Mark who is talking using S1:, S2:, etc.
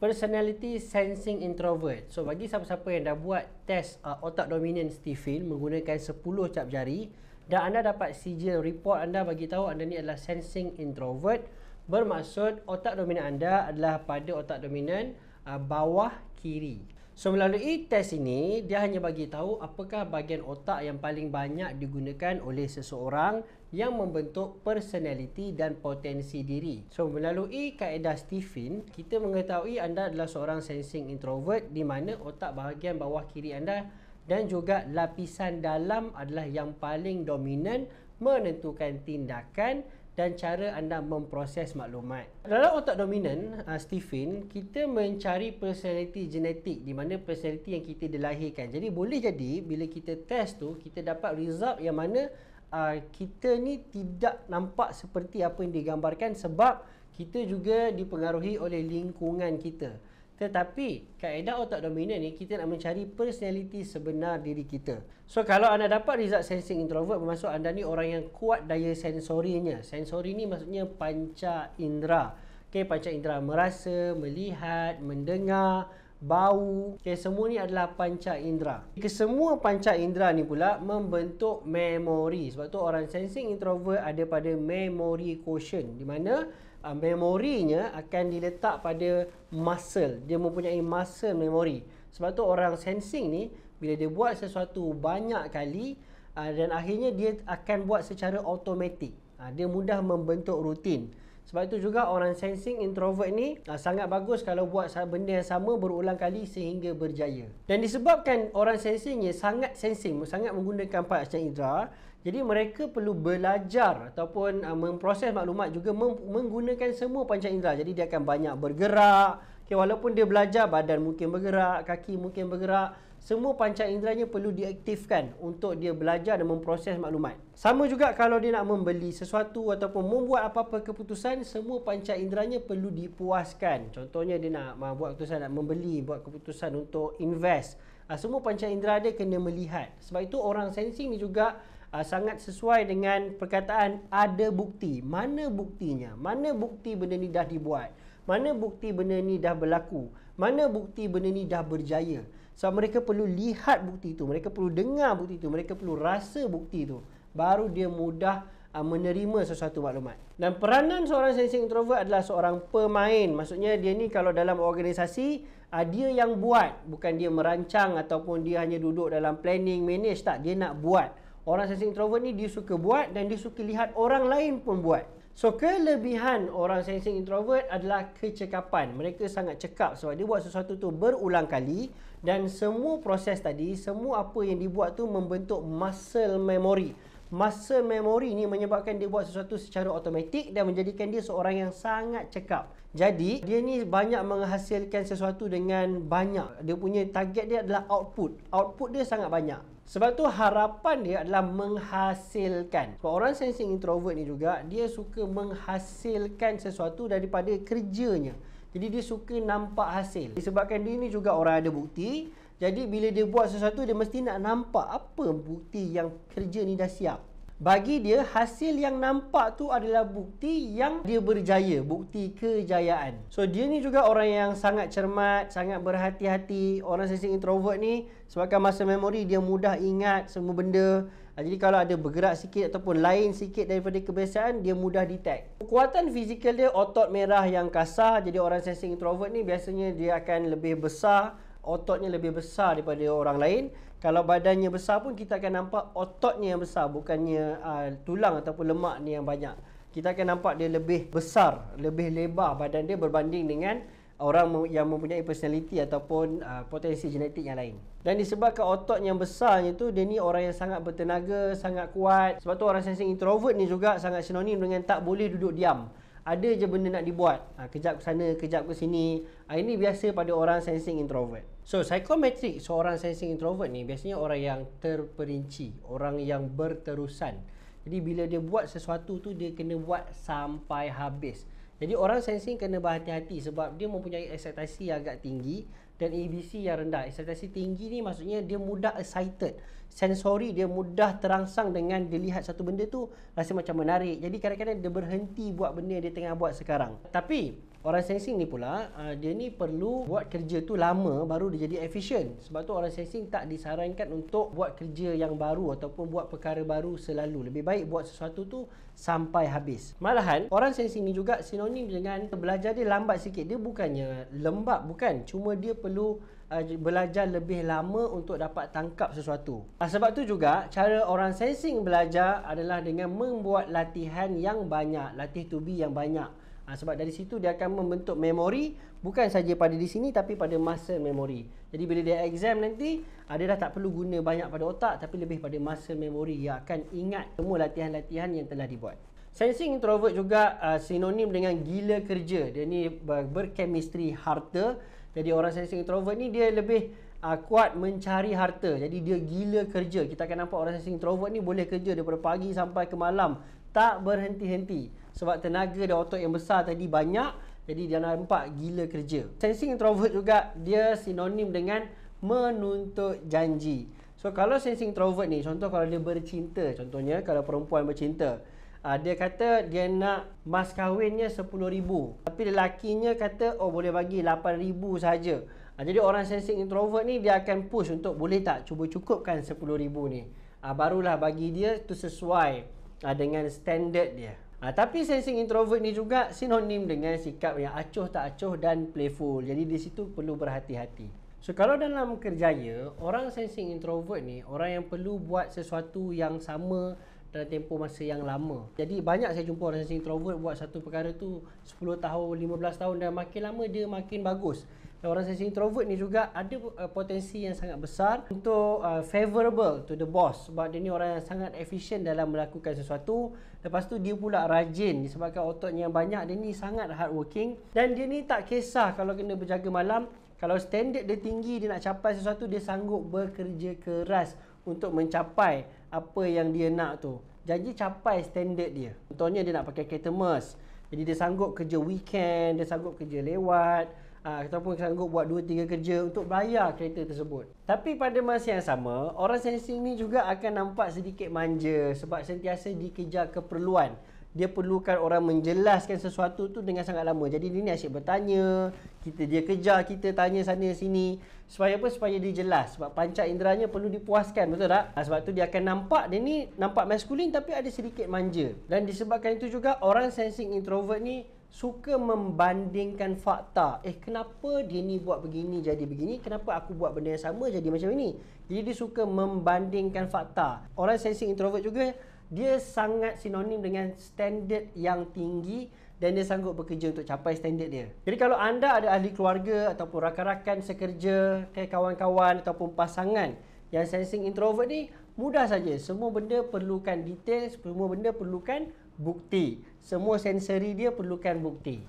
S1: personality sensing introvert. So bagi siapa-siapa yang dah buat test uh, otak dominan Stephen menggunakan 10 cap jari dan anda dapat sijil report anda bagi tahu anda ni adalah sensing introvert bermaksud otak dominan anda adalah pada otak dominan uh, bawah kiri. So melalui test ini dia hanya bagi tahu apakah bahagian otak yang paling banyak digunakan oleh seseorang yang membentuk personaliti dan potensi diri. So melalui kaedah Stephen, kita mengetahui anda adalah seorang sensing introvert di mana otak bahagian bawah kiri anda dan juga lapisan dalam adalah yang paling dominan menentukan tindakan dan cara anda memproses maklumat. Dalam otak dominan, uh, Stephen, kita mencari personality genetik di mana personality yang kita dilahirkan. Jadi boleh jadi bila kita test tu kita dapat result yang mana uh, kita ni tidak nampak seperti apa yang digambarkan sebab kita juga dipengaruhi oleh lingkungan kita. Tetapi kaedah otak dominan ni kita nak mencari personality sebenar diri kita. So kalau anda dapat result sensing introvert bermaksud anda ni orang yang kuat daya sensorinya. Sensori ni maksudnya panca indera. Okay, panca indera merasa, melihat, mendengar, bau. Okay, semua ni adalah panca indera. Kesemua panca indera ni pula membentuk memori. Sebab tu orang sensing introvert ada pada memory quotient. Di mana uh, memorinya akan diletak pada muscle. Dia mempunyai muscle memory. Sebab tu orang sensing ni bila dia buat sesuatu banyak kali uh, dan akhirnya dia akan buat secara automatik. Uh, ah, dia mudah membentuk rutin. Sebab itu juga orang sensing introvert ni uh, sangat bagus kalau buat benda yang sama berulang kali sehingga berjaya. Dan disebabkan orang sensing ni sangat sensing, sangat menggunakan empat macam indera, jadi mereka perlu belajar ataupun uh, memproses maklumat juga menggunakan semua panca indera. Jadi dia akan banyak bergerak, Okay, walaupun dia belajar badan mungkin bergerak, kaki mungkin bergerak, semua panca inderanya perlu diaktifkan untuk dia belajar dan memproses maklumat. Sama juga kalau dia nak membeli sesuatu ataupun membuat apa-apa keputusan, semua panca inderanya perlu dipuaskan. Contohnya dia nak buat keputusan nak membeli, buat keputusan untuk invest. Ah, semua panca indera dia kena melihat. Sebab itu orang sensing ni juga ah, sangat sesuai dengan perkataan ada bukti. Mana buktinya? Mana bukti benda ni dah dibuat? Mana bukti benda ni dah berlaku? Mana bukti benda ni dah berjaya? So mereka perlu lihat bukti itu, mereka perlu dengar bukti itu, mereka perlu rasa bukti itu, Baru dia mudah uh, menerima sesuatu maklumat. Dan peranan seorang sensing introvert adalah seorang pemain. Maksudnya dia ni kalau dalam organisasi, uh, dia yang buat. Bukan dia merancang ataupun dia hanya duduk dalam planning, manage. Tak, dia nak buat. Orang sensing introvert ni dia suka buat dan dia suka lihat orang lain pun buat. So kelebihan orang sensing introvert adalah kecekapan. Mereka sangat cekap sebab dia buat sesuatu tu berulang kali dan semua proses tadi, semua apa yang dibuat tu membentuk muscle memory. Muscle memory ni menyebabkan dia buat sesuatu secara automatik dan menjadikan dia seorang yang sangat cekap. Jadi, dia ni banyak menghasilkan sesuatu dengan banyak. Dia punya target dia adalah output. Output dia sangat banyak. Sebab tu harapan dia adalah menghasilkan. Sebab orang sensing introvert ni juga, dia suka menghasilkan sesuatu daripada kerjanya. Jadi dia suka nampak hasil. Disebabkan dia ni juga orang ada bukti. Jadi bila dia buat sesuatu, dia mesti nak nampak apa bukti yang kerja ni dah siap bagi dia hasil yang nampak tu adalah bukti yang dia berjaya, bukti kejayaan. So dia ni juga orang yang sangat cermat, sangat berhati-hati. Orang sesi introvert ni sebabkan masa memori dia mudah ingat semua benda. Ah, jadi kalau ada bergerak sikit ataupun lain sikit daripada kebiasaan, dia mudah detect. Kekuatan fizikal dia otot merah yang kasar. Jadi orang sensing introvert ni biasanya dia akan lebih besar ototnya lebih besar daripada orang lain. Kalau badannya besar pun kita akan nampak ototnya yang besar bukannya uh, tulang ataupun lemak ni yang banyak. Kita akan nampak dia lebih besar, lebih lebar badan dia berbanding dengan orang yang mempunyai personality ataupun uh, potensi genetik yang lain. Dan disebabkan otot yang besarnya tu dia ni orang yang sangat bertenaga, sangat kuat. Sebab tu orang sensing introvert ni juga sangat sinonim dengan tak boleh duduk diam ada je benda nak dibuat ha, kejap ke sana kejap ke sini ha, ini biasa pada orang sensing introvert so psychometric seorang sensing introvert ni biasanya orang yang terperinci orang yang berterusan jadi bila dia buat sesuatu tu dia kena buat sampai habis jadi orang sensing kena berhati-hati sebab dia mempunyai ekspektasi agak tinggi dan EBC yang rendah. Ekspektasi tinggi ni maksudnya dia mudah excited. sensori dia mudah terangsang dengan dilihat satu benda tu rasa macam menarik. Jadi kadang-kadang dia berhenti buat benda dia tengah buat sekarang. Tapi Orang sensing ni pula, uh, dia ni perlu buat kerja tu lama baru dia jadi efisien. Sebab tu orang sensing tak disarankan untuk buat kerja yang baru ataupun buat perkara baru selalu. Lebih baik buat sesuatu tu sampai habis. Malahan, orang sensing ni juga sinonim dengan belajar dia lambat sikit. Dia bukannya lembab, bukan. Cuma dia perlu uh, belajar lebih lama untuk dapat tangkap sesuatu. Uh, sebab tu juga, cara orang sensing belajar adalah dengan membuat latihan yang banyak. Latih tubi yang banyak. Ha, sebab dari situ dia akan membentuk memori bukan saja pada di sini tapi pada masa memory. Jadi bila dia exam nanti ha, dia dah tak perlu guna banyak pada otak tapi lebih pada masa memory yang akan ingat semua latihan-latihan yang telah dibuat. Sensing introvert juga uh, sinonim dengan gila kerja. Dia ni ber- berkemistri harta. Jadi orang sensing introvert ni dia lebih uh, kuat mencari harta. Jadi dia gila kerja. Kita akan nampak orang sensing introvert ni boleh kerja daripada pagi sampai ke malam tak berhenti-henti sebab tenaga dan otot yang besar tadi banyak jadi dia nampak gila kerja sensing introvert juga dia sinonim dengan menuntut janji so kalau sensing introvert ni contoh kalau dia bercinta contohnya kalau perempuan bercinta Uh, dia kata dia nak mas kahwinnya RM10,000 Tapi lelakinya kata oh boleh bagi RM8,000 sahaja uh, ah, Jadi orang sensing introvert ni dia akan push untuk boleh tak cuba cukupkan RM10,000 ni uh, Barulah bagi dia tu sesuai uh, dengan standard dia. Uh, tapi sensing introvert ni juga sinonim dengan sikap yang acuh tak acuh dan playful. Jadi di situ perlu berhati-hati. So kalau dalam kerjaya, orang sensing introvert ni orang yang perlu buat sesuatu yang sama dalam tempoh masa yang lama. Jadi banyak saya jumpa orang sensing introvert buat satu perkara tu 10 tahun, 15 tahun dan makin lama dia makin bagus. Dan orang sensing introvert ni juga ada eh, potensi yang sangat besar untuk uh, eh, favorable to the boss sebab dia ni orang yang sangat efisien dalam melakukan sesuatu. Lepas tu dia pula rajin disebabkan ototnya yang banyak dia ni sangat hardworking dan dia ni tak kisah kalau kena berjaga malam kalau standard dia tinggi dia nak capai sesuatu dia sanggup bekerja keras untuk mencapai apa yang dia nak tu. Janji capai standard dia. Contohnya dia nak pakai ketemus. Jadi dia sanggup kerja weekend, dia sanggup kerja lewat uh, ataupun sanggup buat 2 3 kerja untuk bayar kereta tersebut. Tapi pada masa yang sama, orang sensing ni juga akan nampak sedikit manja sebab sentiasa dikejar keperluan dia perlukan orang menjelaskan sesuatu tu dengan sangat lama. Jadi dia ni asyik bertanya, kita dia kejar kita tanya sana sini supaya apa? Supaya dia jelas sebab panca inderanya perlu dipuaskan, betul tak? Ha, sebab tu dia akan nampak dia ni nampak maskulin tapi ada sedikit manja. Dan disebabkan itu juga orang sensing introvert ni suka membandingkan fakta. Eh kenapa dia ni buat begini jadi begini? Kenapa aku buat benda yang sama jadi macam ini? Jadi dia suka membandingkan fakta. Orang sensing introvert juga dia sangat sinonim dengan standard yang tinggi dan dia sanggup bekerja untuk capai standard dia. Jadi kalau anda ada ahli keluarga ataupun rakan-rakan sekerja, kawan-kawan ataupun pasangan yang sensing introvert ni, mudah saja. Semua benda perlukan detail, semua benda perlukan bukti. Semua sensory dia perlukan bukti.